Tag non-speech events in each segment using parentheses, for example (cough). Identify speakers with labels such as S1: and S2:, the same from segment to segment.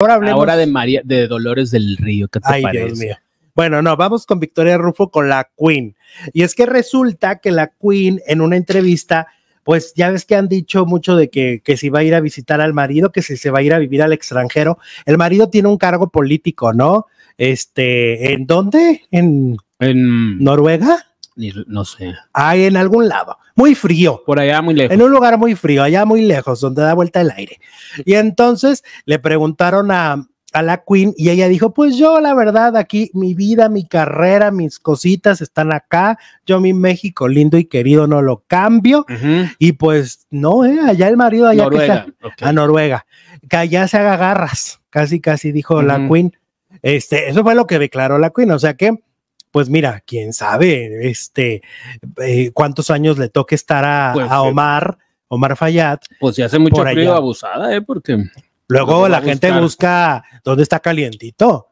S1: Ahora,
S2: de de Dolores del Río, Ay, Dios mío. Bueno, no, vamos con Victoria Rufo con la Queen. Y es que resulta que la Queen en una entrevista, pues ya ves que han dicho mucho de que, que si va a ir a visitar al marido, que si se va a ir a vivir al extranjero. El marido tiene un cargo político, ¿no? Este, ¿en dónde? ¿En, en... Noruega? no sé. Hay en algún lado, muy frío. Por allá muy lejos. En un lugar muy frío, allá muy lejos, donde da vuelta el aire. Y entonces le preguntaron a, la Queen y ella dijo, pues yo la verdad aquí mi vida, mi carrera, mis cositas están acá, yo mi México lindo y querido no lo cambio y pues no, eh, allá el marido allá Noruega, a Noruega, que allá se haga garras, casi casi dijo la Queen. Este, eso fue lo que declaró la Queen, o sea que pues mira, quién sabe, este, eh, cuántos años le toque estar a, pues Omar, Omar Fayad. Pues si hace mucho frío abusada, ¿eh? Porque... Luego la gente busca dónde está calientito.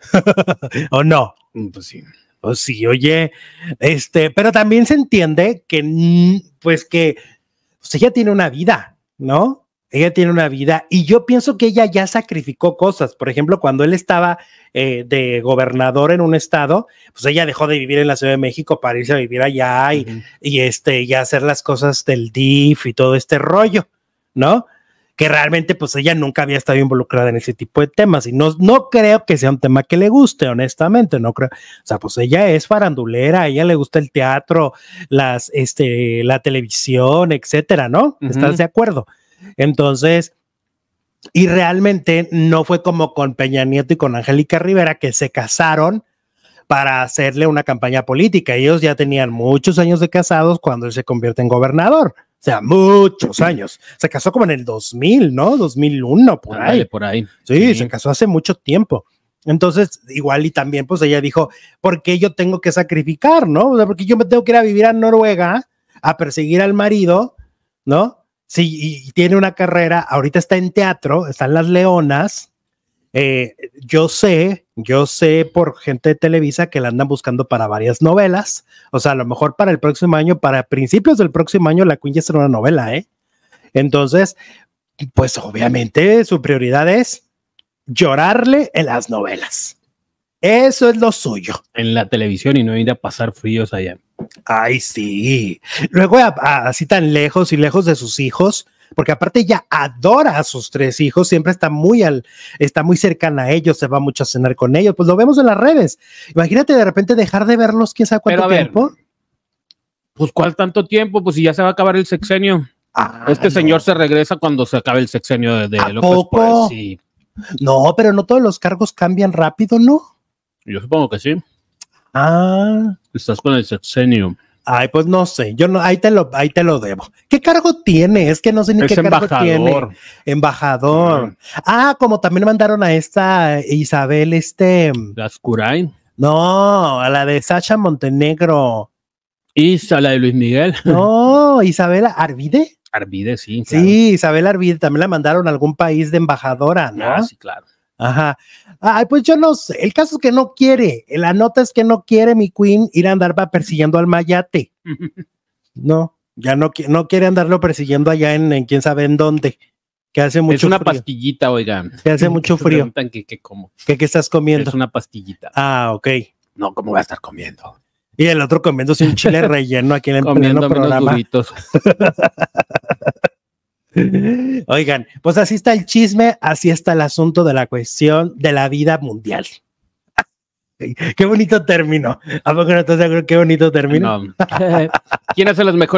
S2: (laughs) ¿O no? Mm, pues sí. o sí, oye, este, pero también se entiende que, pues que pues ella tiene una vida, ¿no? ella tiene una vida y yo pienso que ella ya sacrificó cosas. Por ejemplo, cuando él estaba eh, de gobernador en un estado, pues ella dejó de vivir en la Ciudad de México para irse a vivir allá y, este, y hacer las cosas del DIF y todo este rollo, ¿no? Que realmente pues ella nunca había estado involucrada en ese tipo de temas y no, no creo que sea un tema que le guste, honestamente, no creo. O sea, pues ella es farandulera, a ella le gusta el teatro, las, este, la televisión, etcétera, ¿no? ¿Estás de acuerdo? Entonces, y realmente no fue como con Peña Nieto y con Angélica Rivera que se casaron para hacerle una campaña política. Ellos ya tenían muchos años de casados cuando él se convierte en gobernador. O sea, muchos años. Se casó como en el 2000, ¿no? 2001, por ahí. por ahí. Sí, se casó hace mucho tiempo. Entonces, igual y también, pues ella dijo, ¿por qué yo tengo que sacrificar, no? O sea, porque yo me tengo que ir a vivir a Noruega a perseguir al marido, ¿no? Sí, y tiene una carrera, ahorita está en teatro, están Las Leonas. Eh, yo sé, yo sé por gente de Televisa que la andan buscando para varias novelas. O sea, a lo mejor para el próximo año, para principios del próximo año, la Queen será una novela, ¿eh? Entonces, pues obviamente su prioridad es llorarle en las novelas. Eso es lo suyo. En la televisión y no ir a pasar fríos allá. Ay, sí. Luego, así tan lejos y lejos de sus hijos, porque aparte ella adora a sus tres hijos, siempre está muy al, está muy cercana a ellos, se va mucho a cenar con ellos, pues lo vemos en las redes. Imagínate de repente dejar de verlos quién sabe cuánto tiempo. Pues cuál tanto tiempo, pues si ya se va a acabar el sexenio. Ah, este señor se regresa cuando se acabe el sexenio de, de ¿A poco? No, pero no todos los cargos cambian rápido, ¿no? Yo supongo que sí. Ah. Estás con el sexenio. Ay, pues no sé, yo no, ahí te lo, ahí te lo debo. ¿Qué cargo tiene? Es que no sé ni qué cargo tiene. Embajador. Ah, como también mandaron a esta Isabel, este. Curain. No, a la de Sasha Montenegro. ¿Y a la de Luis Miguel? No, (laughs) Isabela Arvide. Arvide, sí. Sí, Isabel Arvide también la mandaron a algún país de embajadora, ¿no? Ah, sí, claro. Ajá. Ay, pues yo no sé. El caso es que no quiere. La nota es que no quiere mi Queen ir a andar persiguiendo al mayate. No, ya no, no quiere andarlo persiguiendo allá en, en quién sabe en dónde. Que hace mucho Es una pastillita, oigan. Que hace mucho (laughs) frío. Que, que, como. ¿Qué, estás comiendo? Es una pastillita. Ah, ok. No, ¿cómo va a estar comiendo? Y el otro comiéndose un chile (laughs) relleno aquí en el comiendo programa. (laughs) (laughs) Oigan, pues así está el chisme, así está el asunto de la cuestión de la vida mundial. (laughs) qué bonito término. ¿A poco no te Qué bonito término. (laughs) ¿Quién hace los mejores?